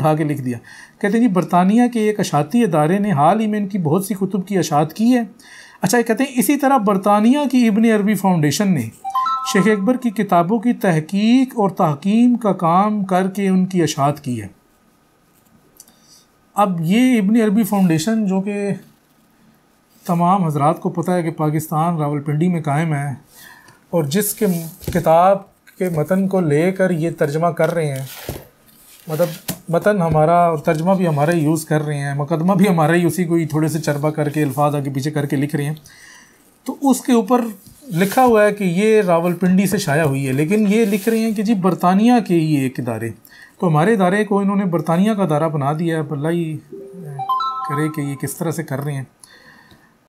उठा के लिख दिया कहते हैं जी बरतानिया के एक अशाती अदारे ने हाल ही में इनकी बहुत सी कुतुब की अशात की है अच्छा ये कहते हैं इसी तरह बरतानिया की इबन अरबी फाउंडेशन ने शेख अकबर की किताबों की तहकीक और तहकीम का काम करके उनकी अशात की है अब ये इबन अरबी फाउंडेशन जो कि तमाम हजरात को पता है कि पाकिस्तान रावलपिंडी में कायम है और जिसके किताब के मतन को लेकर ये तर्जमा कर रहे हैं मतलब मतन हमारा और तर्जमा भी हमारा ही यूज़ कर रहे हैं मुकदमा भी हमारा ही उसी को ही थोड़े से चरबा करके अल्फाज आगे पीछे करके लिख रहे हैं तो उसके ऊपर लिखा हुआ है कि ये रावलपिंडी से शाया हुई है लेकिन ये लिख रहे हैं कि जी बरतानिया के ही एक इदारे तो हमारे इदारे को इन्होंने बरतानिया का दारा बना दिया है भला ही करे कि ये किस तरह से कर रहे हैं